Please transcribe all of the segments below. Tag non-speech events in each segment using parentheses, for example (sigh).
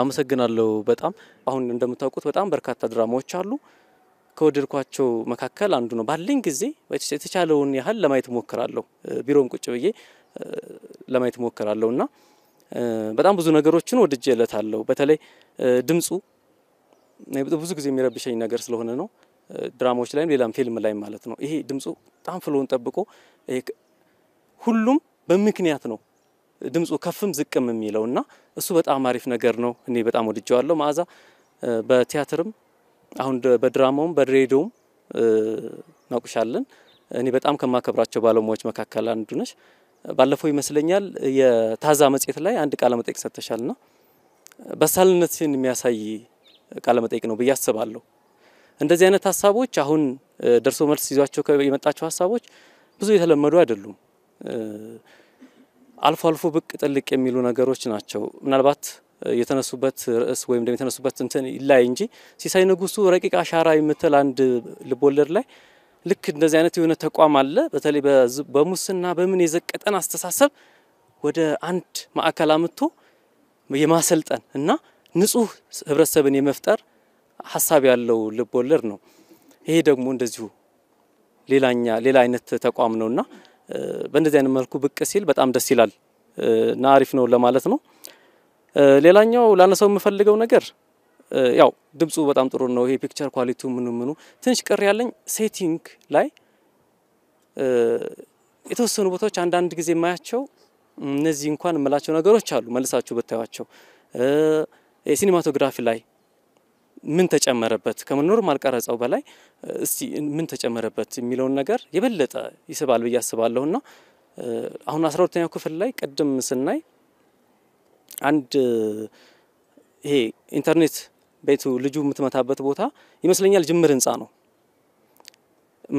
አመሰግናለሁ። በጣም አሁን እንደምታውቁት በጣም በርካታ ድራማዎች አሉ። ከወደድኳቸው መካከል አንዱ ነው። ባለኝ ጊዜ የተቻለውን ያህል ለማየት ሞክራለሁ። ቢሮም ቁጭ ብዬ ለማየት ሞክራለሁ እና በጣም ብዙ ነገሮችን ወድጄ እለታለሁ። በተለይ ድምፁ ብዙ ጊዜ የሚረብሸኝ ነገር ስለሆነ ነው። ድራማዎች ላይም ሌላም ፊልም ላይ ማለት ነው። ይሄ ድምፁ በጣም ፍሎውን ጠብቆ ሁሉም በምክንያት ነው ድምፁ ከፍም ዝቅም የሚለው እና እሱ በጣም አሪፍ ነገር ነው። እኔ በጣም ወድጀዋለሁ። መዓዛ በቲያትርም አሁን በድራማውም በድሬዳውም እናውቅሻለን። እኔ በጣም ከማከብራቸው ባለሙያዎች መካከል አንዱ ነሽ። ባለፈው ይመስለኛል የታዛ መጽሔት ላይ አንድ ቃለ መጠይቅ ና በሳልነትን የሚያሳይ ቃለ መጠይቅ ነው ብዬ አስባለሁ። እንደዚህ አይነት ሀሳቦች አሁን ደርሶ መልስ ይዟቸው የመጣቸው ሀሳቦች ብዙ የተለመዱ አይደሉም። አልፎ አልፎ ብቅ ጥልቅ የሚሉ ነገሮች ናቸው። ምናልባት የተነሱበት ርዕስ ወይም ደግሞ የተነሱበት እንትን ይላይ እንጂ ሲሳይ ንጉሱ ረቂቅ አሻራ የምትል አንድ ልቦለድ ላይ ልክ እንደዚህ አይነት የሆነ ተቋም አለ። በተለይ በሙስና በምን የዘቀጠን አስተሳሰብ ወደ አንድ ማዕከል አምጥቶ የማሰልጠን እና ንጹህ ህብረተሰብን የመፍጠር ሀሳብ ያለው ልቦለድ ነው። ይሄ ደግሞ እንደዚሁ ሌላኛ ሌላ አይነት ተቋም ነውና በእንደዚህ አይነት መልኩ ብቅ ሲል በጣም ደስ ይላል እና አሪፍ ነው ለማለት ነው። ሌላኛው ላነሳው የምፈልገው ነገር ያው ድምፁ በጣም ጥሩ ነው። ይሄ ፒክቸር ኳሊቲው ምኑ ምኑ ትንሽ ቅር ያለኝ ሴቲንግ ላይ የተወሰኑ ቦታዎች አንዳንድ ጊዜ የማያቸው እነዚህ እንኳን የምላቸው ነገሮች አሉ። መልሳችሁ ብታዩቸው ሲኒማቶግራፊ ላይ ምን ተጨመረበት ከኖርማል ቀረጻው በላይ እስቲ ምን ተጨመረበት የሚለውን ነገር የበለጠ ይስባል ብዬ አስባለሁ። ና አሁን አስራ ሁለተኛው ክፍል ላይ ቅድም ስናይ አንድ ይሄ ኢንተርኔት ቤቱ ልጁ የምትመታበት ቦታ ይመስለኛል ጅምር ህንፃ ነው።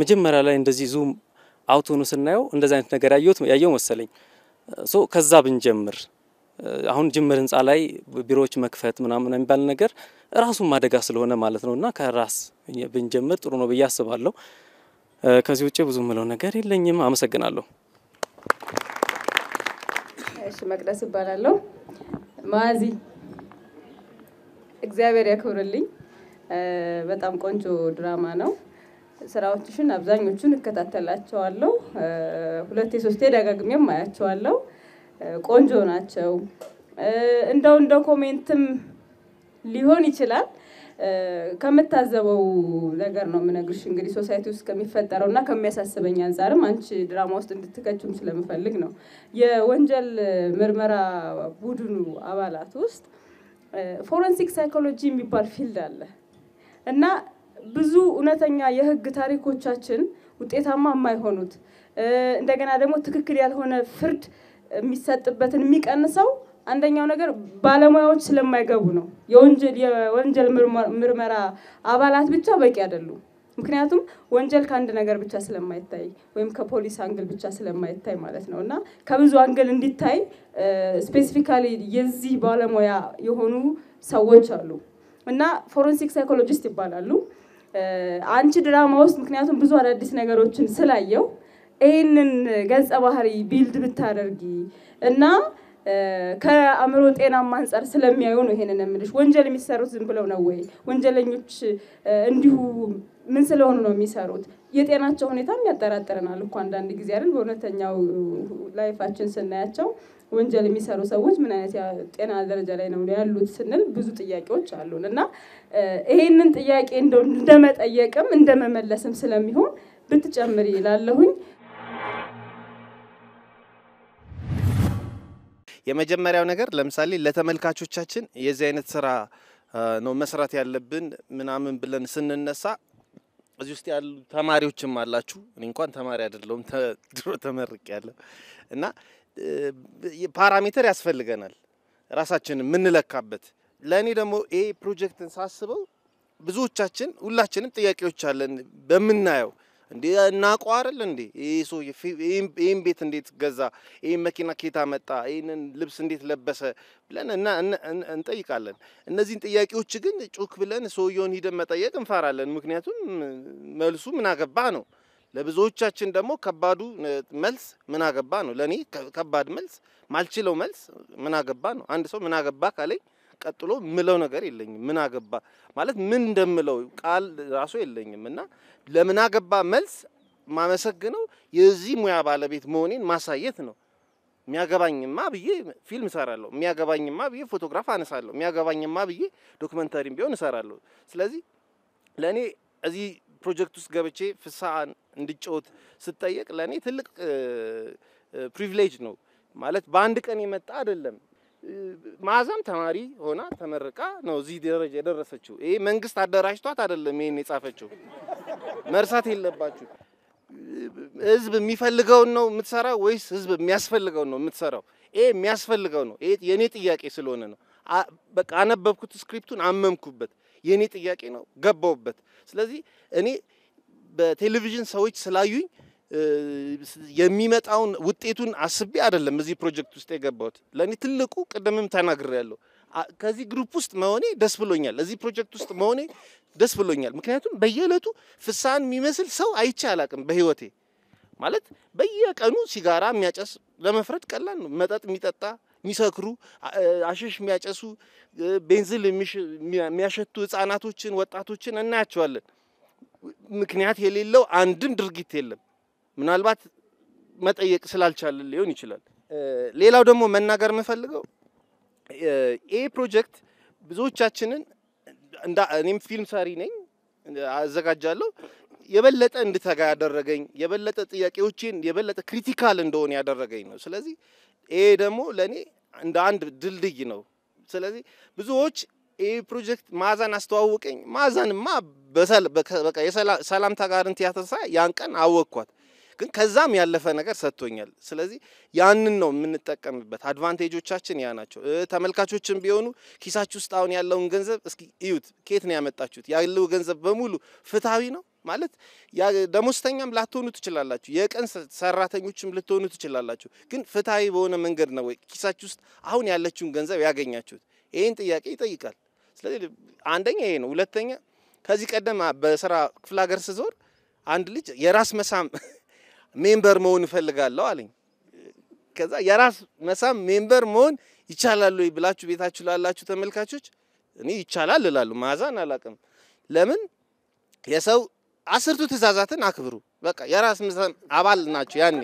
መጀመሪያ ላይ እንደዚህ ዙም አውት ስናየው እንደዚህ አይነት ነገር ያየው መሰለኝ። ሶ ከዛ ብንጀምር አሁን ጅምር ህንፃ ላይ ቢሮዎች መክፈት ምናምን የሚባል ነገር ራሱን ማደጋ ስለሆነ ማለት ነው እና ከራስ ብንጀምር ጥሩ ነው ብዬ አስባለሁ። ከዚህ ውጭ ብዙ ምለው ነገር የለኝም። አመሰግናለሁ። እሺ፣ መቅደስ እባላለሁ። ማዚ እግዚአብሔር ያክብርልኝ። በጣም ቆንጆ ድራማ ነው። ስራዎችሽን አብዛኞቹን እከታተላቸዋለሁ። ሁለቴ ሶስቴ ደጋግሜም አያቸዋለሁ። ቆንጆ ናቸው። እንደው እንደ ኮሜንትም ሊሆን ይችላል ከምታዘበው ነገር ነው የምነግርሽ። እንግዲህ ሶሳይቲ ውስጥ ከሚፈጠረው እና ከሚያሳስበኝ አንጻርም አንቺ ድራማ ውስጥ እንድትከችም ስለምፈልግ ነው። የወንጀል ምርመራ ቡድኑ አባላት ውስጥ ፎረንሲክ ሳይኮሎጂ የሚባል ፊልድ አለ እና ብዙ እውነተኛ የህግ ታሪኮቻችን ውጤታማ የማይሆኑት እንደገና ደግሞ ትክክል ያልሆነ ፍርድ የሚሰጥበትን የሚቀንሰው አንደኛው ነገር ባለሙያዎች ስለማይገቡ ነው። የወንጀል የወንጀል ምርመራ አባላት ብቻ በቂ አይደሉም። ምክንያቱም ወንጀል ከአንድ ነገር ብቻ ስለማይታይ ወይም ከፖሊስ አንግል ብቻ ስለማይታይ ማለት ነው እና ከብዙ አንግል እንዲታይ ስፔሲፊካሊ የዚህ ባለሙያ የሆኑ ሰዎች አሉ እና ፎረንሲክ ሳይኮሎጂስት ይባላሉ። አንቺ ድራማ ውስጥ ምክንያቱም ብዙ አዳዲስ ነገሮችን ስላየው ይህንን ገጸ ባህሪ ቢልድ ብታደርጊ እና ከአእምሮ ጤናማ አንጻር ስለሚያዩ ነው ይሄንን የምልሽ። ወንጀል የሚሰሩት ዝም ብለው ነው ወይ? ወንጀለኞች እንዲሁ ምን ስለሆኑ ነው የሚሰሩት? የጤናቸው ሁኔታም ያጠራጥረናል እኮ አንዳንድ ጊዜ አይደል? በእውነተኛው ላይፋችን ስናያቸው ወንጀል የሚሰሩ ሰዎች ምን አይነት ጤና ደረጃ ላይ ነው ያሉት ስንል ብዙ ጥያቄዎች አሉን እና ይሄንን ጥያቄ እንደመጠየቅም እንደመመለስም ስለሚሆን ብትጨምሪ ይላለሁኝ። የመጀመሪያው ነገር ለምሳሌ ለተመልካቾቻችን የዚህ አይነት ስራ ነው መስራት ያለብን ምናምን ብለን ስንነሳ እዚህ ውስጥ ያሉ ተማሪዎችም አላችሁ። እኔ እንኳን ተማሪ አይደለሁም ድሮ ተመርቅ ያለው እና ፓራሜትር ያስፈልገናል ራሳችን የምንለካበት። ለእኔ ደግሞ ይሄ ፕሮጀክትን ሳስበው ብዙዎቻችን ሁላችንም ጥያቄዎች አለን በምናየው እንዴ እናቀው አይደል እንዴ? ይህ ሰው ይህን ቤት እንዴት ገዛ? ይህን መኪና ኬታ መጣ? ይህንን ልብስ እንዴት ለበሰ? ብለን እንጠይቃለን። እነዚህን ጥያቄዎች ግን ጩክ ብለን ሰውየውን ሂደን መጠየቅ እንፈራለን። ምክንያቱም መልሱ ምን አገባ ነው። ለብዙዎቻችን ደግሞ ከባዱ መልስ ምን አገባ ነው። ለእኔ ከባድ መልስ፣ ማልችለው መልስ ምን አገባ ነው። አንድ ሰው ምን አገባ ካለኝ ቀጥሎ ምለው ነገር የለኝም። ምን አገባ ማለት ምን እንደምለው ቃል ራሱ የለኝም እና ለምን አገባ መልስ ማመሰግነው የዚህ ሙያ ባለቤት መሆኔን ማሳየት ነው። የሚያገባኝማ ብዬ ፊልም እሰራለሁ፣ የሚያገባኝማ ብዬ ፎቶግራፍ አነሳለሁ፣ የሚያገባኝማ ብዬ ዶክመንተሪም ቢሆን እሰራለሁ። ስለዚህ ለእኔ እዚህ ፕሮጀክት ውስጥ ገብቼ ፍስሐን እንድጫወት ስጠየቅ ለእኔ ትልቅ ፕሪቪሌጅ ነው ማለት በአንድ ቀን የመጣ አይደለም። መዓዛም ተማሪ ሆና ተመርቃ ነው እዚህ ደረጃ የደረሰችው። ይሄ መንግስት አደራጅቷት አይደለም ይሄን የጻፈችው። መርሳት የለባችሁ። ህዝብ የሚፈልገውን ነው የምትሰራው ወይስ ህዝብ የሚያስፈልገውን ነው የምትሰራው? ይሄ የሚያስፈልገው ነው። ይሄ የኔ ጥያቄ ስለሆነ ነው። በቃ አነበብኩት፣ ስክሪፕቱን አመምኩበት። የኔ ጥያቄ ነው ገባውበት። ስለዚህ እኔ በቴሌቪዥን ሰዎች ስላዩኝ የሚመጣውን ውጤቱን አስቤ አይደለም እዚህ ፕሮጀክት ውስጥ የገባሁት። ለእኔ ትልቁ ቅድምም ተናግሬያለሁ፣ ከዚህ ግሩፕ ውስጥ መሆኔ ደስ ብሎኛል። እዚህ ፕሮጀክት ውስጥ መሆኔ ደስ ብሎኛል። ምክንያቱም በየዕለቱ ፍሳን የሚመስል ሰው አይቼ አላቅም በህይወቴ ማለት በየቀኑ ሲጋራ የሚያጨስ ለመፍረድ ቀላል ነው። መጠጥ የሚጠጣ የሚሰክሩ፣ አሸሽ የሚያጨሱ፣ ቤንዝል የሚያሸቱ ህፃናቶችን፣ ወጣቶችን እናያቸዋለን። ምክንያት የሌለው አንድም ድርጊት የለም። ምናልባት መጠየቅ ስላልቻልን ሊሆን ይችላል። ሌላው ደግሞ መናገር የምፈልገው ይሄ ፕሮጀክት ብዙዎቻችንን እኔም ፊልም ሰሪ ነኝ፣ አዘጋጃለሁ። የበለጠ እንድተጋ ያደረገኝ የበለጠ ጥያቄዎችን የበለጠ ክሪቲካል እንደሆነ ያደረገኝ ነው። ስለዚህ ይሄ ደግሞ ለእኔ እንደ አንድ ድልድይ ነው። ስለዚህ ብዙዎች ይህ ፕሮጀክት ማዛን አስተዋውቀኝ ማዛንማ በሰላምታ የሰላምታ ጋር ያን ቀን አወቅኳት። ግን ከዛም ያለፈ ነገር ሰጥቶኛል። ስለዚህ ያንን ነው የምንጠቀምበት። አድቫንቴጆቻችን ያ ናቸው። ተመልካቾችን ቢሆኑ ኪሳችሁ ውስጥ አሁን ያለውን ገንዘብ እስኪ እዩት። ከየት ነው ያመጣችሁት? ያለው ገንዘብ በሙሉ ፍትሐዊ ነው ማለት ደሞዝተኛም ላትሆኑ ትችላላችሁ፣ የቀን ሰራተኞችም ልትሆኑ ትችላላችሁ። ግን ፍትሐዊ በሆነ መንገድ ነው ወይ ኪሳችሁ ውስጥ አሁን ያለችውን ገንዘብ ያገኛችሁት? ይህን ጥያቄ ይጠይቃል። ስለዚህ አንደኛ ይሄ ነው። ሁለተኛ ከዚህ ቀደም በስራ ክፍለ ሀገር ስዞር አንድ ልጅ የራስ መሳም ሜምበር መሆን እፈልጋለሁ አለኝ። ከዛ የራስ መሳም ሜምበር መሆን ይቻላል ወይ ብላችሁ ቤታችሁ ላላችሁ ተመልካቾች እኔ ይቻላል እላለሁ። ማዛን አላቅም። ለምን የሰው አስርቱ ትእዛዛትን አክብሩ። በቃ የራስ መሳም አባል ናቸው። ያኔ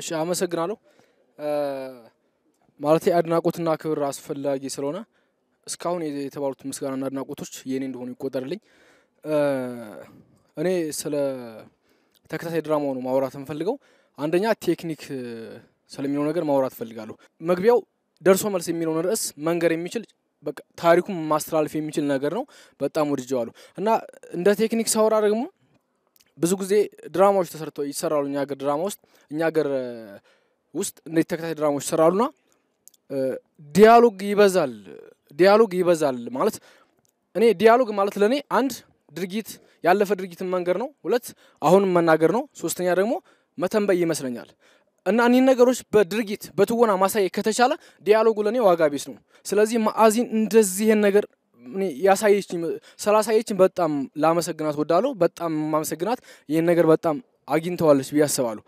እሺ፣ አመሰግናለሁ። ማለት አድናቆትና ክብር አስፈላጊ ስለሆነ እስካሁን የተባሉት ምስጋናና አድናቆቶች የእኔ እንደሆኑ ይቆጠርልኝ። እኔ ስለ ተከታታይ ድራማው ነው ማውራት የምፈልገው። አንደኛ ቴክኒክ ስለሚለው ነገር ማውራት እፈልጋለሁ። መግቢያው ደርሶ መልስ የሚለውን ርዕስ መንገር የሚችል ታሪኩ ታሪኩን ማስተላለፍ የሚችል ነገር ነው። በጣም ወድጀዋለሁ እና እንደ ቴክኒክ ሳወራ ደግሞ ብዙ ጊዜ ድራማዎች ተሰርተው ይሰራሉ። እኛ ሀገር ድራማ ውስጥ እኛ ሀገር ውስጥ እንደዚህ ተከታታይ ድራማዎች ይሰራሉና ዲያሎግ ይበዛል። ዲያሎግ ይበዛል ማለት እኔ ዲያሎግ ማለት ለእኔ አንድ ድርጊት ያለፈ ድርጊትን መንገር ነው። ሁለት አሁንም መናገር ነው። ሶስተኛ ደግሞ መተንበይ ይመስለኛል። እና እኒህ ነገሮች በድርጊት በትወና ማሳየት ከተቻለ ዲያሎጉ ለእኔ ዋጋ ቢስ ነው። ስለዚህ መአዚን እንደዚህን ነገር ያሳየችኝ ስላሳየችኝ በጣም ላመሰግናት ወዳለሁ። በጣም ማመሰግናት ይህን ነገር በጣም አግኝተዋለች ብዬ አስባለሁ።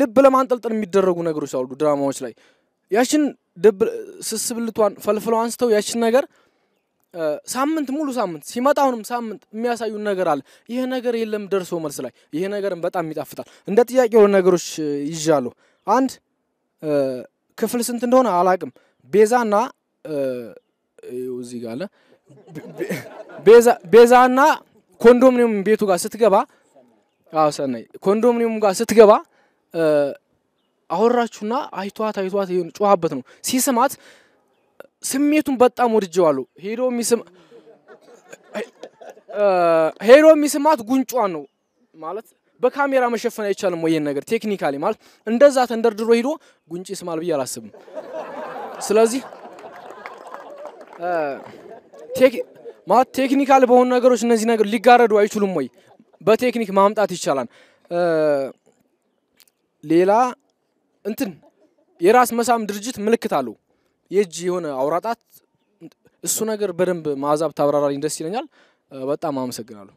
ልብ ለማንጠልጠል የሚደረጉ ነገሮች አሉ ድራማዎች ላይ ያችን ስስብልቷን ፈልፍለው አንስተው ያችን ነገር ሳምንት ሙሉ ሳምንት ሲመጣ አሁንም ሳምንት የሚያሳዩን ነገር አለ። ይህ ነገር የለም ደርሶ መልስ ላይ ይህ ነገርም በጣም ይጣፍጣል። እንደ ጥያቄ የሆኑ ነገሮች ይዣሉ አንድ ክፍል ስንት እንደሆነ አላቅም። ቤዛና እዚህ ጋር አለ ቤዛና ኮንዶሚኒየም ቤቱ ጋር ስትገባ ሰናይ ኮንዶሚኒየሙ ጋር ስትገባ አወራችሁና አይቷት አይቷት ጮኋበት ነው ሲስማት ስሜቱን በጣም ወድጀዋለሁ። ሄሮ ሄሮ የሚስማት ጉንጯን ነው ማለት በካሜራ መሸፈን አይቻልም ወይ? ነገር ቴክኒካሊ ማለት እንደዛ ተንደርድሮ ሄዶ ጉንጭ ይስማል ብዬ አላስብም። ስለዚህ ማለት ቴክኒካል በሆኑ ነገሮች እነዚህ ነገር ሊጋረዱ አይችሉም ወይ? በቴክኒክ ማምጣት ይቻላል። ሌላ እንትን የራስ መሳም ድርጅት ምልክት አለው። የእጅ የሆነ አውራጣት እሱ ነገር በደንብ ማዛብ ታብራራልኝ ደስ ይለኛል። በጣም አመሰግናለሁ።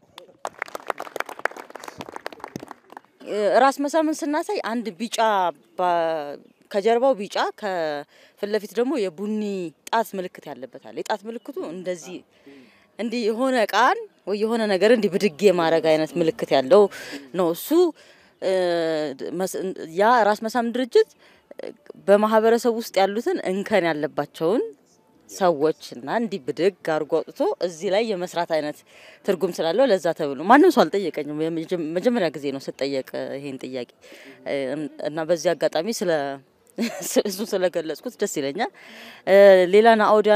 ራስ መሳምን ስናሳይ አንድ ቢጫ ከጀርባው ቢጫ ከፊት ለፊት ደግሞ የቡኒ ጣት ምልክት ያለበታል። የጣት ምልክቱ እንደዚህ እንዲህ የሆነ እቃን ወይ የሆነ ነገር እንዲህ ብድግ የማድረግ አይነት ምልክት ያለው ነው። እሱ ያ ራስ መሳም ድርጅት በማህበረሰብ ውስጥ ያሉትን እንከን ያለባቸውን ሰዎች እና እንዲህ ብድግ አድርጎ አውጥቶ እዚህ ላይ የመስራት አይነት ትርጉም ስላለው ለዛ ተብሎ ማንም ሰው አልጠየቀኝም። መጀመሪያ ጊዜ ነው ስጠየቅ ይሄን ጥያቄ እና በዚህ አጋጣሚ ስለ (laughs) እሱ ስለገለጽኩት ደስ ይለኛል። ሌላ ናኦድ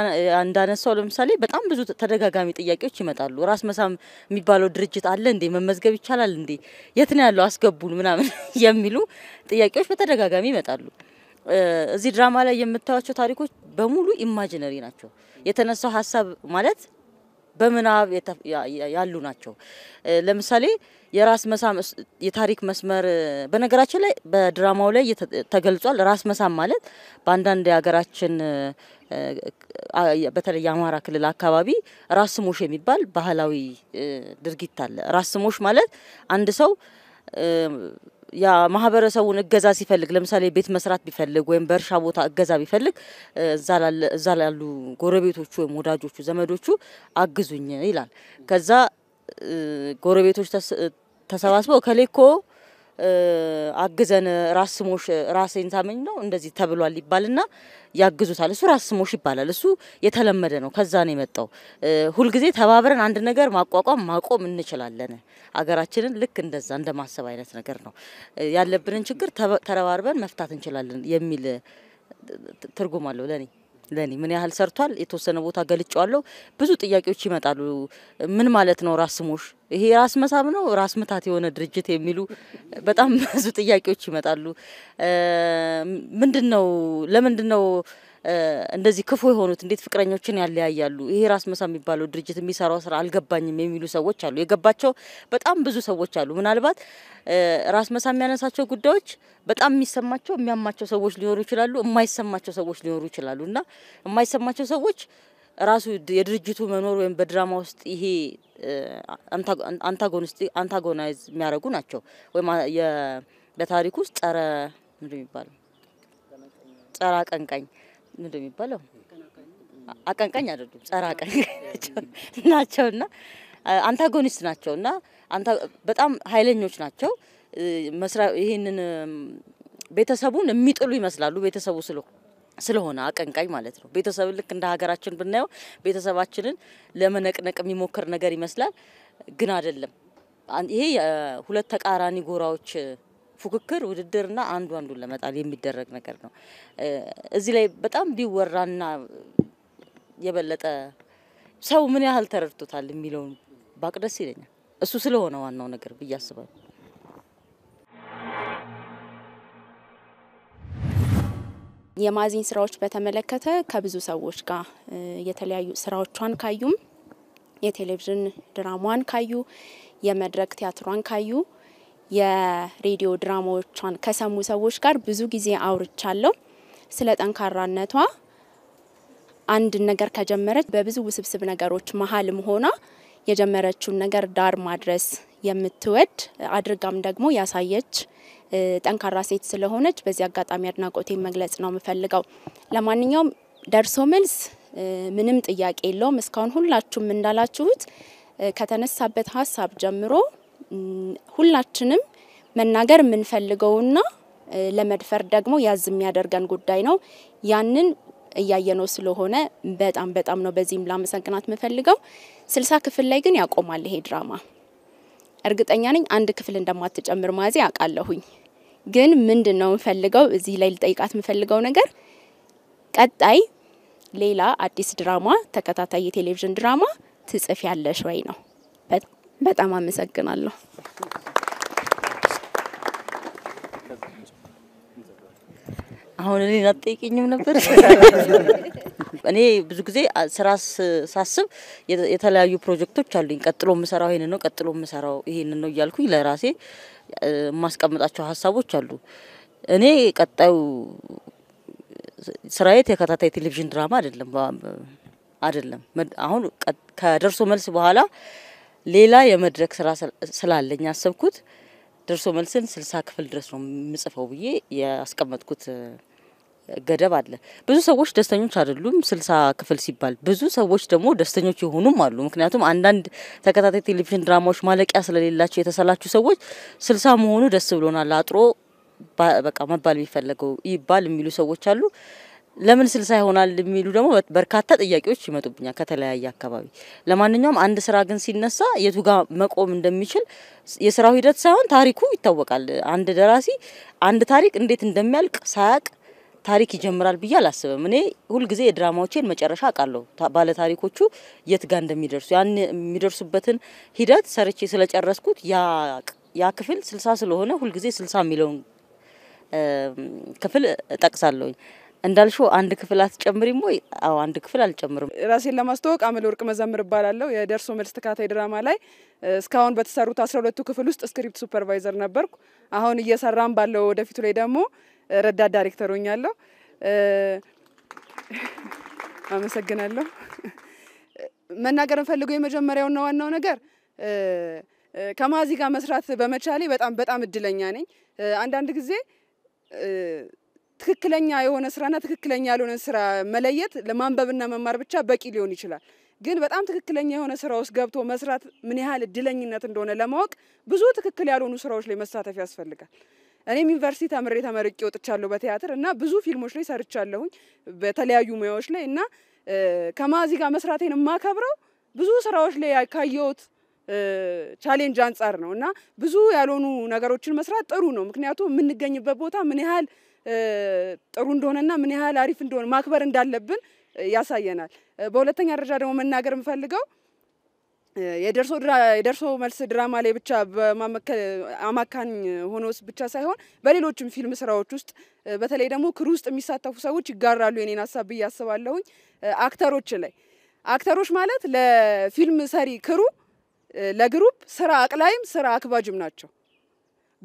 እንዳነሳው ለምሳሌ በጣም ብዙ ተደጋጋሚ ጥያቄዎች ይመጣሉ። ራስ መሳም የሚባለው ድርጅት አለ እንዴ? መመዝገብ ይቻላል እንዴ? የት ነው ያለው? አስገቡን ምናምን (laughs) የሚሉ ጥያቄዎች በተደጋጋሚ ይመጣሉ። እዚህ ድራማ ላይ የምታዩቸው ታሪኮች በሙሉ ኢማጂነሪ ናቸው። የተነሳው ሀሳብ ማለት በምናብ ያሉ ናቸው። ለምሳሌ የራስ መሳም የታሪክ መስመር በነገራችን ላይ በድራማው ላይ ተገልጿል። ራስ መሳም ማለት በአንዳንድ የሀገራችን በተለይ የአማራ ክልል አካባቢ ራስ ስሞሽ የሚባል ባህላዊ ድርጊት አለ። ራስ ስሞሽ ማለት አንድ ሰው ማህበረሰቡን እገዛ ሲፈልግ ለምሳሌ ቤት መስራት ቢፈልግ ወይም በእርሻ ቦታ እገዛ ቢፈልግ እዛ ላሉ ጎረቤቶቹ ወይም ወዳጆቹ፣ ዘመዶቹ አግዙኝ ይላል። ከዛ ጎረቤቶች ተሰባስበው ከሌኮ አግዘን ራስ ስሞሽ ራሴን ሳመኝ ነው እንደዚህ ተብሏል ይባልና ያግዙታል። እሱ ራስ ስሞሽ ይባላል። እሱ የተለመደ ነው። ከዛ ነው የመጣው። ሁልጊዜ ተባብረን አንድ ነገር ማቋቋም ማቆም እንችላለን። አገራችንን ልክ እንደዛ እንደማሰብ አይነት ነገር ነው። ያለብንን ችግር ተረባርበን መፍታት እንችላለን የሚል ትርጉም አለው ለኔ። ለእኔ ምን ያህል ሰርቷል? የተወሰነ ቦታ ገልጫዋለሁ። ብዙ ጥያቄዎች ይመጣሉ። ምን ማለት ነው ራስ ሞሽ? ይሄ ራስ መሳብ ነው ራስ ምታት የሆነ ድርጅት የሚሉ በጣም (laughs) ብዙ ጥያቄዎች ይመጣሉ። ምንድን ነው ለምንድን ነው እንደዚህ ክፉ የሆኑት እንዴት ፍቅረኞችን ያለያያሉ? ይሄ ራስ መሳ የሚባለው ድርጅት የሚሰራው ስራ አልገባኝም የሚሉ ሰዎች አሉ። የገባቸው በጣም ብዙ ሰዎች አሉ። ምናልባት ራስ መሳ የሚያነሳቸው ጉዳዮች በጣም የሚሰማቸው የሚያማቸው ሰዎች ሊኖሩ ይችላሉ፣ የማይሰማቸው ሰዎች ሊኖሩ ይችላሉ። እና የማይሰማቸው ሰዎች ራሱ የድርጅቱ መኖር ወይም በድራማ ውስጥ ይሄ አንታጎኒስት አንታጎናይዝ የሚያደርጉ ናቸው ወይም በታሪክ ውስጥ ጸረ ምንድን የሚባለው ጸረ አቀንቃኝ ምንድን የሚባለው አቀንቃኝ አይደሉም፣ ጸረ አቀንቃኝ (laughs) ናቸውና አንታጎኒስት ናቸውና በጣም ኃይለኞች ናቸው። መስራ ይህንን ቤተሰቡን የሚጥሉ ይመስላሉ። ቤተሰቡ ስለሆነ አቀንቃኝ ማለት ነው። ቤተሰብ ልክ እንደ ሀገራችን ብናየው ቤተሰባችንን ለመነቅነቅ የሚሞክር ነገር ይመስላል፣ ግን አይደለም። ይሄ ሁለት ተቃራኒ ጎራዎች ፉክክር፣ ውድድርና አንዱ አንዱን ለመጣል የሚደረግ ነገር ነው። እዚህ ላይ በጣም ቢወራና የበለጠ ሰው ምን ያህል ተረድቶታል የሚለውን ባቅ ደስ ይለኛል። እሱ ስለሆነ ዋናው ነገር ብዬ አስባለሁ። የማዜን ስራዎች በተመለከተ ከብዙ ሰዎች ጋር የተለያዩ ስራዎቿን ካዩም የቴሌቪዥን ድራማዋን ካዩ የመድረክ ቲያትሯን ካዩ የሬዲዮ ድራማዎቿን ከሰሙ ሰዎች ጋር ብዙ ጊዜ አውርቻለሁ። ስለ ጠንካራነቷ አንድ ነገር ከጀመረች በብዙ ውስብስብ ነገሮች መሀልም ሆና የጀመረችውን ነገር ዳር ማድረስ የምትወድ አድርጋም ደግሞ ያሳየች ጠንካራ ሴት ስለሆነች በዚህ አጋጣሚ አድናቆቴን መግለጽ ነው የምፈልገው። ለማንኛውም ደርሶ መልስ ምንም ጥያቄ የለውም። እስካሁን ሁላችሁም እንዳላችሁት ከተነሳበት ሀሳብ ጀምሮ ሁላችንም መናገር የምንፈልገውና ለመድፈር ደግሞ ያዝ የሚያደርገን ጉዳይ ነው። ያንን እያየነው ስለሆነ በጣም በጣም ነው በዚህም ላመሰግናት የምፈልገው። ስልሳ ክፍል ላይ ግን ያቆማል ይሄ ድራማ። እርግጠኛ ነኝ አንድ ክፍል እንደማትጨምር ማዜ አውቃለሁኝ። ግን ምንድን ነው የምፈልገው እዚህ ላይ ልጠይቃት የምፈልገው ነገር ቀጣይ ሌላ አዲስ ድራማ ተከታታይ የቴሌቪዥን ድራማ ትጽፍ ያለሽ ወይ ነው። በጣም አመሰግናለሁ። አሁን እኔ አትጠይቅኝም ነበር። እኔ ብዙ ጊዜ ስራ ሳስብ የተለያዩ ፕሮጀክቶች አሉኝ። ቀጥሎ የምሰራው ይሄንን ነው፣ ቀጥሎ የምሰራው ይሄንን ነው እያልኩኝ ለራሴ የማስቀምጣቸው ሀሳቦች አሉ። እኔ ቀጣዩ ስራዬ ተከታታይ ቴሌቪዥን ድራማ አይደለም አይደለም። አሁን ከደርሶ መልስ በኋላ ሌላ የመድረክ ስራ ስላለኝ ያሰብኩት ደርሶ መልስን ስልሳ ክፍል ድረስ ነው የምጽፈው ብዬ ያስቀመጥኩት ገደብ አለ። ብዙ ሰዎች ደስተኞች አይደሉም ስልሳ ክፍል ሲባል፣ ብዙ ሰዎች ደግሞ ደስተኞች የሆኑም አሉ። ምክንያቱም አንዳንድ ተከታታይ ቴሌቪዥን ድራማዎች ማለቂያ ስለሌላቸው የተሰላችሁ ሰዎች ስልሳ መሆኑ ደስ ብሎናል አጥሮ በቃ መባል የሚፈለገው ይባል የሚሉ ሰዎች አሉ። ለምን ስልሳ ይሆናል የሚሉ ደግሞ በርካታ ጥያቄዎች ይመጡብኛል ከተለያየ አካባቢ። ለማንኛውም አንድ ስራ ግን ሲነሳ የቱ ጋር መቆም እንደሚችል የስራው ሂደት ሳይሆን ታሪኩ ይታወቃል። አንድ ደራሲ አንድ ታሪክ እንዴት እንደሚያልቅ ሳያቅ ታሪክ ይጀምራል ብዬ አላስብም። እኔ ሁልጊዜ የድራማዎቼን መጨረሻ አውቃለሁ። ባለ ታሪኮቹ የት ጋር እንደሚደርሱ ያን የሚደርሱበትን ሂደት ሰርቼ ስለጨረስኩት ያ ያ ክፍል ስልሳ ስለሆነ ሁልጊዜ ስልሳ የሚለውን ክፍል እጠቅሳለሁኝ። እንዳልሽው አንድ ክፍል አትጨምሪም ወይ? አዎ አንድ ክፍል አልጨምርም። ራሴን ለማስተዋወቅ አመል ወርቅ መዘምር እባላለሁ። የደርሶ መልስ ተካታይ ድራማ ላይ እስካሁን በተሰሩት አስራ ሁለቱ ክፍል ውስጥ ስክሪፕት ሱፐርቫይዘር ነበርኩ። አሁን እየሰራም ባለው ወደፊቱ ላይ ደግሞ ረዳት ዳይሬክተር ሆኛለሁ። አመሰግናለሁ። መናገር እንፈልገው የመጀመሪያውና ዋናው ነገር ከማዚ ጋር መስራት በመቻሌ በጣም በጣም እድለኛ ነኝ። አንዳንድ ጊዜ ትክክለኛ የሆነ ስራና ትክክለኛ ያልሆነ ስራ መለየት ለማንበብና መማር ብቻ በቂ ሊሆን ይችላል። ግን በጣም ትክክለኛ የሆነ ስራ ውስጥ ገብቶ መስራት ምን ያህል እድለኝነት እንደሆነ ለማወቅ ብዙ ትክክል ያልሆኑ ስራዎች ላይ መሳተፍ ያስፈልጋል። እኔም ዩኒቨርሲቲ ተምሬ ተመርቄ ወጥቻለሁ በቲያትር እና ብዙ ፊልሞች ላይ ሰርቻለሁኝ በተለያዩ ሙያዎች ላይ እና ከማዚ ጋር መስራቴን የማከብረው ብዙ ስራዎች ላይ ካየሁት ቻሌንጅ አንጻር ነው እና ብዙ ያልሆኑ ነገሮችን መስራት ጥሩ ነው። ምክንያቱም የምንገኝበት ቦታ ምን ያህል ጥሩ እንደሆነና ምን ያህል አሪፍ እንደሆነ ማክበር እንዳለብን ያሳየናል። በሁለተኛ ደረጃ ደግሞ መናገር የምፈልገው የደርሶ መልስ ድራማ ላይ ብቻ አማካኝ ሆኖ ብቻ ሳይሆን በሌሎችም ፊልም ስራዎች ውስጥ በተለይ ደግሞ ክሩ ውስጥ የሚሳተፉ ሰዎች ይጋራሉ የኔን ሀሳብ ብዬ አስባለሁኝ። አክተሮች ላይ አክተሮች ማለት ለፊልም ሰሪ ክሩ ለግሩፕ ስራ አቅላይም ስራ አክባጅም ናቸው።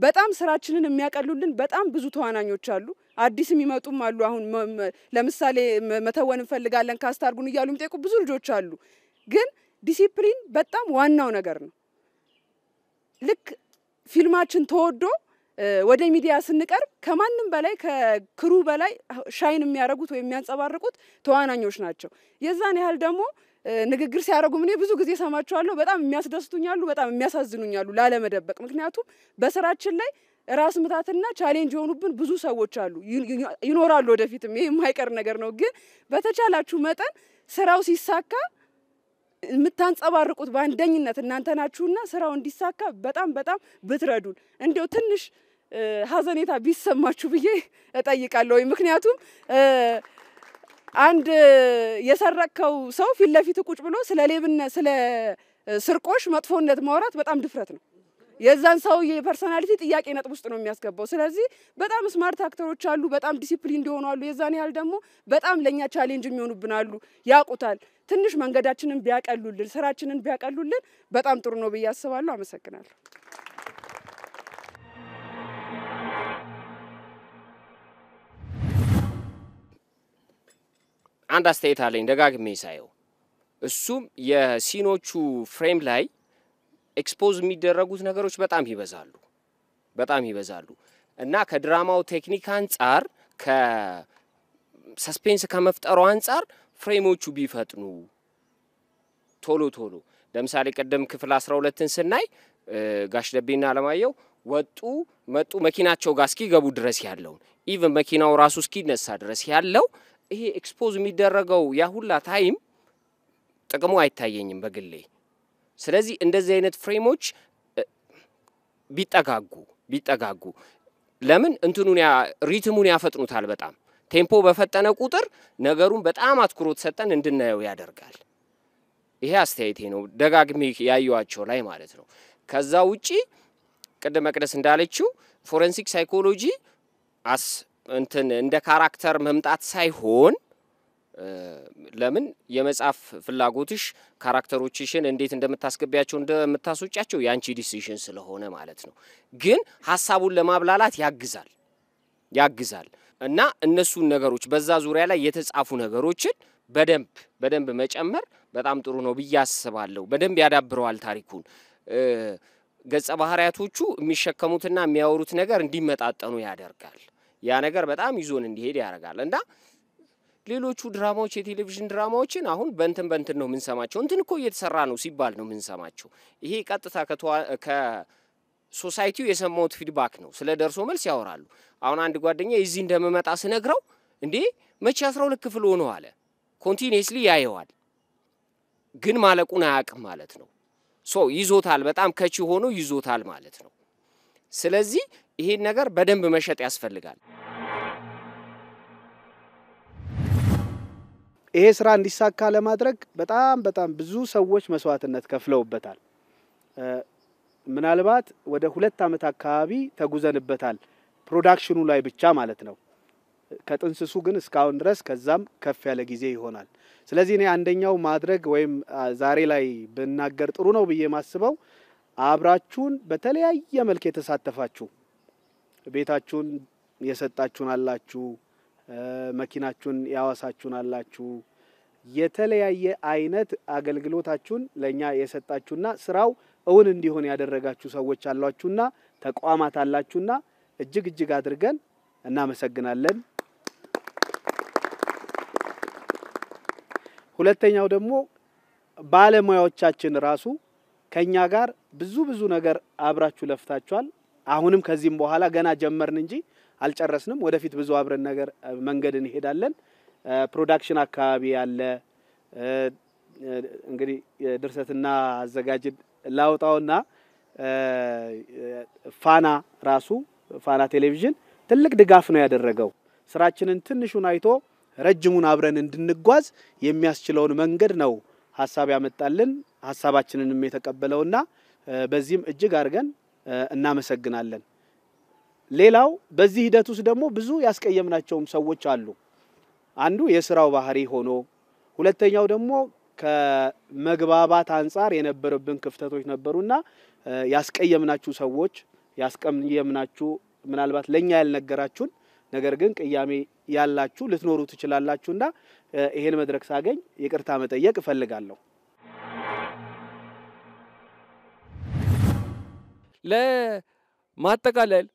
በጣም ስራችንን የሚያቀሉልን በጣም ብዙ ተዋናኞች አሉ። አዲስ የሚመጡም አሉ። አሁን ለምሳሌ መተወን እንፈልጋለን ካስት እያሉ የሚጠይቁ ብዙ ልጆች አሉ። ግን ዲሲፕሊን በጣም ዋናው ነገር ነው። ልክ ፊልማችን ተወዶ ወደ ሚዲያ ስንቀርብ ከማንም በላይ ከክሩ በላይ ሻይን የሚያደርጉት ወይም የሚያንጸባርቁት ተዋናኞች ናቸው። የዛን ያህል ደግሞ ንግግር ሲያደርጉም እኔ ብዙ ጊዜ ሰማቸዋለሁ። በጣም የሚያስደስቱኛሉ፣ በጣም የሚያሳዝኑኛሉ ላለመደበቅ። ምክንያቱም በስራችን ላይ ራስ ምታትና ቻሌንጅ የሆኑብን ብዙ ሰዎች አሉ፣ ይኖራሉ ወደፊትም። ይሄ የማይቀር ነገር ነው። ግን በተቻላችሁ መጠን ስራው ሲሳካ የምታንጸባርቁት በአንደኝነት እናንተ ናችሁና ስራው እንዲሳካ በጣም በጣም ብትረዱን እንዲያው ትንሽ ሀዘኔታ ቢሰማችሁ ብዬ እጠይቃለሁ። ምክንያቱም አንድ የሰረከው ሰው ፊት ለፊት ቁጭ ብሎ ስለ ሌብነት ስለ ስርቆሽ መጥፎነት ማውራት በጣም ድፍረት ነው። የዛን ሰውዬ የፐርሶናሊቲ ጥያቄ ነጥብ ውስጥ ነው የሚያስገባው። ስለዚህ በጣም ስማርት አክተሮች አሉ፣ በጣም ዲሲፕሊን እንዲሆኑ አሉ። የዛን ያህል ደግሞ በጣም ለእኛ ቻሌንጅ የሚሆኑብን አሉ፣ ያውቁታል። ትንሽ መንገዳችንን ቢያቀሉልን፣ ስራችንን ቢያቀሉልን በጣም ጥሩ ነው ብዬ አስባለሁ። አመሰግናለሁ። አንድ አስተያየት አለኝ ደጋግሜ ሳየው። እሱም የሲኖቹ ፍሬም ላይ ኤክስፖዝ የሚደረጉት ነገሮች በጣም ይበዛሉ በጣም ይበዛሉ እና ከድራማው ቴክኒክ አንጻር ከሰስፔንስ ከመፍጠሩ አንጻር ፍሬሞቹ ቢፈጥኑ ቶሎ ቶሎ ለምሳሌ ቅድም ክፍል አስራ ሁለትን ስናይ ጋሽ ደቤና አለማየሁ ወጡ መጡ መኪናቸው ጋር እስኪገቡ ድረስ ያለውን ኢቨን መኪናው ራሱ እስኪነሳ ድረስ ያለው ይሄ ኤክስፖዝ የሚደረገው ያሁላ ታይም ጥቅሙ አይታየኝም በግሌ። ስለዚህ እንደዚህ አይነት ፍሬሞች ቢጠጋጉ ቢጠጋጉ ለምን እንትኑን ሪትሙን ያፈጥኑታል። በጣም ቴምፖ በፈጠነ ቁጥር ነገሩን በጣም አትኩሮት ሰጠን እንድናየው ያደርጋል። ይሄ አስተያየቴ ነው፣ ደጋግሜ ያየዋቸው ላይ ማለት ነው። ከዛ ውጪ ቅድም መቅደስ እንዳለችው ፎረንሲክ ሳይኮሎጂ አስ እንትን እንደ ካራክተር መምጣት ሳይሆን ለምን የመጻፍ ፍላጎትሽ ካራክተሮችሽን እንዴት እንደምታስገቢያቸው እንደምታስወጫቸው የአንቺ ዲሲሽን ስለሆነ ማለት ነው። ግን ሀሳቡን ለማብላላት ያግዛል ያግዛል እና እነሱን ነገሮች በዛ ዙሪያ ላይ የተጻፉ ነገሮችን በደንብ በደንብ መጨመር በጣም ጥሩ ነው ብዬ አስባለሁ። በደንብ ያዳብረዋል ታሪኩን። ገጸ ባህሪያቶቹ የሚሸከሙትና የሚያወሩት ነገር እንዲመጣጠኑ ያደርጋል። ያ ነገር በጣም ይዞን እንዲሄድ ያደርጋል እና ሌሎቹ ድራማዎች የቴሌቪዥን ድራማዎችን አሁን በንትን በንትን ነው የምንሰማቸው። እንትን እኮ እየተሰራ ነው ሲባል ነው የምንሰማቸው። ይሄ ቀጥታ ከሶሳይቲው የሰማሁት ፊድባክ ነው። ስለ ደርሶ መልስ ያወራሉ። አሁን አንድ ጓደኛ የዚህ እንደምመጣ ስነግረው እንዴ መቼ አስራ ሁለት ክፍል ሆኖ አለ። ኮንቲኒየስሊ ያየዋል፣ ግን ማለቁን አያውቅም ማለት ነው። ሶ ይዞታል፣ በጣም ከቺ ሆኖ ይዞታል ማለት ነው። ስለዚህ ይሄን ነገር በደንብ መሸጥ ያስፈልጋል። ይሄ ስራ እንዲሳካ ለማድረግ በጣም በጣም ብዙ ሰዎች መስዋዕትነት ከፍለውበታል። ምናልባት ወደ ሁለት ዓመት አካባቢ ተጉዘንበታል፣ ፕሮዳክሽኑ ላይ ብቻ ማለት ነው። ከጥንስሱ ግን እስካሁን ድረስ ከዛም ከፍ ያለ ጊዜ ይሆናል። ስለዚህ እኔ አንደኛው ማድረግ ወይም ዛሬ ላይ ብናገር ጥሩ ነው ብዬ ማስበው አብራችሁን በተለያየ መልክ የተሳተፋችሁ ቤታችሁን የሰጣችሁን አላችሁ፣ መኪናችሁን ያዋሳችሁን አላችሁ። የተለያየ አይነት አገልግሎታችሁን ለእኛ የሰጣችሁና ስራው እውን እንዲሆን ያደረጋችሁ ሰዎች አሏችሁና ተቋማት አላችሁና እጅግ እጅግ አድርገን እናመሰግናለን። ሁለተኛው ደግሞ ባለሙያዎቻችን ራሱ ከኛ ጋር ብዙ ብዙ ነገር አብራችሁ ለፍታችኋል። አሁንም ከዚህም በኋላ ገና ጀመርን እንጂ አልጨረስንም። ወደፊት ብዙ አብረን ነገር መንገድ እንሄዳለን። ፕሮዳክሽን አካባቢ ያለ እንግዲህ ድርሰትና አዘጋጅን ላውጣውና ፋና ራሱ ፋና ቴሌቪዥን ትልቅ ድጋፍ ነው ያደረገው። ስራችንን ትንሹን አይቶ ረጅሙን አብረን እንድንጓዝ የሚያስችለውን መንገድ ነው ሀሳብ ያመጣልን ሀሳባችንንም የተቀበለውና በዚህም እጅግ አድርገን እናመሰግናለን። ሌላው በዚህ ሂደት ውስጥ ደግሞ ብዙ ያስቀየምናቸውም ሰዎች አሉ። አንዱ የስራው ባህሪ ሆኖ፣ ሁለተኛው ደግሞ ከመግባባት አንጻር የነበረብን ክፍተቶች ነበሩና ያስቀየምናችሁ ሰዎች ያስቀየምናችሁ ምናልባት ለእኛ ያልነገራችሁን ነገር ግን ቅያሜ ያላችሁ ልትኖሩ ትችላላችሁና ይሄን መድረክ ሳገኝ ይቅርታ መጠየቅ እፈልጋለሁ። ለማጠቃለል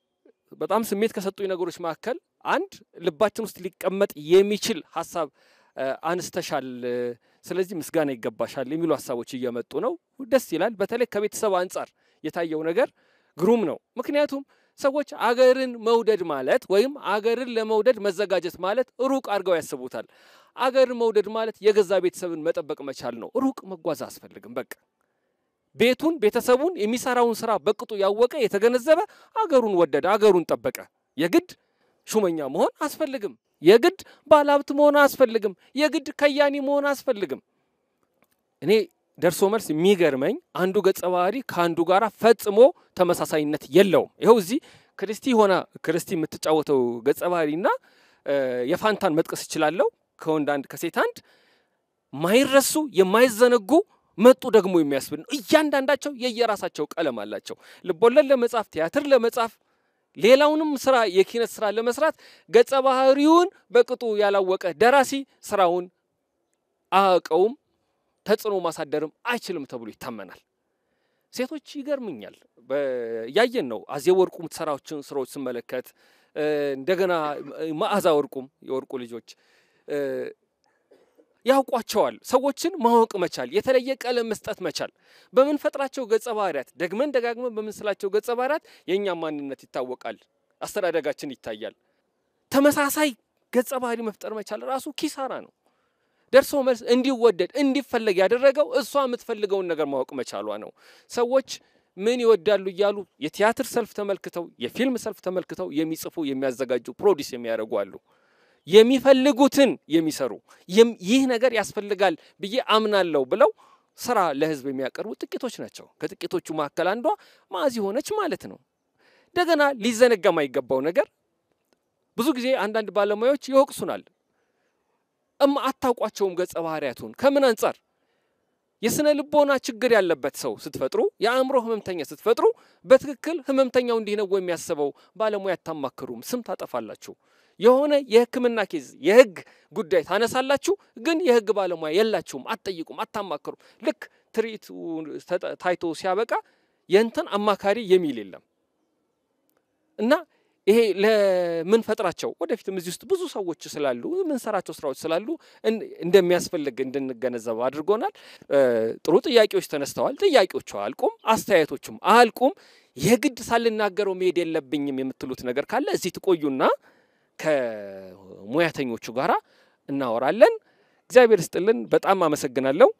በጣም ስሜት ከሰጡኝ ነገሮች መካከል አንድ ልባችን ውስጥ ሊቀመጥ የሚችል ሀሳብ አንስተሻል። ስለዚህ ምስጋና ይገባሻል የሚሉ ሀሳቦች እየመጡ ነው። ደስ ይላል። በተለይ ከቤተሰብ አንጻር የታየው ነገር ግሩም ነው። ምክንያቱም ሰዎች አገርን መውደድ ማለት ወይም አገርን ለመውደድ መዘጋጀት ማለት ሩቅ አድርገው ያስቡታል። አገርን መውደድ ማለት የገዛ ቤተሰብን መጠበቅ መቻል ነው። ሩቅ መጓዝ አያስፈልግም። በቃ ቤቱን፣ ቤተሰቡን፣ የሚሰራውን ስራ በቅጡ ያወቀ የተገነዘበ አገሩን ወደደ፣ አገሩን ጠበቀ። የግድ ሹመኛ መሆን አስፈልግም። የግድ ባለሀብት መሆን አስፈልግም። የግድ ከያኒ መሆን አስፈልግም። እኔ ደርሶ መልስ የሚገርመኝ አንዱ ገጸ ባህሪ ከአንዱ ጋር ፈጽሞ ተመሳሳይነት የለውም። ይኸው እዚህ ክርስቲ ሆነ ክርስቲ የምትጫወተው ገጸ ባህሪና የፋንታን መጥቀስ እችላለሁ። ከወንድ አንድ ከሴት አንድ ማይረሱ የማይዘነጉ መጡ ደግሞ የሚያስብል ነው። እያንዳንዳቸው የየራሳቸው ቀለም አላቸው። ልቦለድ ለመጻፍ፣ ቲያትር ለመጻፍ፣ ሌላውንም ስራ የኪነት ስራ ለመስራት ገጸ ባህሪውን በቅጡ ያላወቀ ደራሲ ስራውን አያውቀውም፣ ተጽዕኖ ማሳደርም አይችልም ተብሎ ይታመናል። ሴቶች ይገርምኛል፣ ያየን ነው። አዜ ወርቁም የምትሰራዎችን ስራዎች ስመለከት እንደገና መዓዛ ወርቁም የወርቁ ልጆች ያውቋቸዋል። ሰዎችን ማወቅ መቻል፣ የተለየ ቀለም መስጠት መቻል፣ በምንፈጥራቸው ገጸ ባህሪያት ደግመን ደጋግመን በምንስላቸው ገጸ ባህሪያት የእኛ ማንነት ይታወቃል፣ አስተዳደጋችን ይታያል። ተመሳሳይ ገጸ ባህሪ መፍጠር መቻል ራሱ ኪሳራ ነው። ደርሶ መልስ እንዲወደድ እንዲፈለግ ያደረገው እሷ የምትፈልገውን ነገር ማወቅ መቻሏ ነው። ሰዎች ምን ይወዳሉ እያሉ የቲያትር ሰልፍ ተመልክተው የፊልም ሰልፍ ተመልክተው የሚጽፉ የሚያዘጋጁ ፕሮዲስ የሚያደርጉ አሉ። የሚፈልጉትን የሚሰሩ ይህ ነገር ያስፈልጋል ብዬ አምናለሁ ብለው ስራ ለህዝብ የሚያቀርቡ ጥቂቶች ናቸው። ከጥቂቶቹ መካከል አንዷ ማዚ የሆነች ማለት ነው። እንደገና ሊዘነጋ የማይገባው ነገር ብዙ ጊዜ አንዳንድ ባለሙያዎች ይወቅሱናል። እም አታውቋቸውም ገጸ ባህሪያቱን ከምን አንጻር የስነ ልቦና ችግር ያለበት ሰው ስትፈጥሩ፣ የአእምሮ ህመምተኛ ስትፈጥሩ፣ በትክክል ህመምተኛው እንዲህ ነው የሚያስበው ባለሙያ አታማክሩም፣ ስም ታጠፋላችሁ። የሆነ የህክምና ኬዝ የህግ ጉዳይ ታነሳላችሁ፣ ግን የህግ ባለሙያ የላችሁም፣ አትጠይቁም፣ አታማክሩም። ልክ ትርኢቱ ታይቶ ሲያበቃ የእንትን አማካሪ የሚል የለም እና ይሄ ለምን ፈጥራቸው ወደፊትም እዚህ ውስጥ ብዙ ሰዎች ስላሉ የምንሰራቸው ስራዎች ስላሉ እንደሚያስፈልግ እንድንገነዘብ አድርጎናል። ጥሩ ጥያቄዎች ተነስተዋል። ጥያቄዎቹ አልቁም፣ አስተያየቶቹም አልቁም። የግድ ሳልናገረው መሄድ የለብኝም የምትሉት ነገር ካለ እዚህ ትቆዩና ከሙያተኞቹ ጋር እናወራለን። እግዚአብሔር ስጥልን። በጣም አመሰግናለሁ።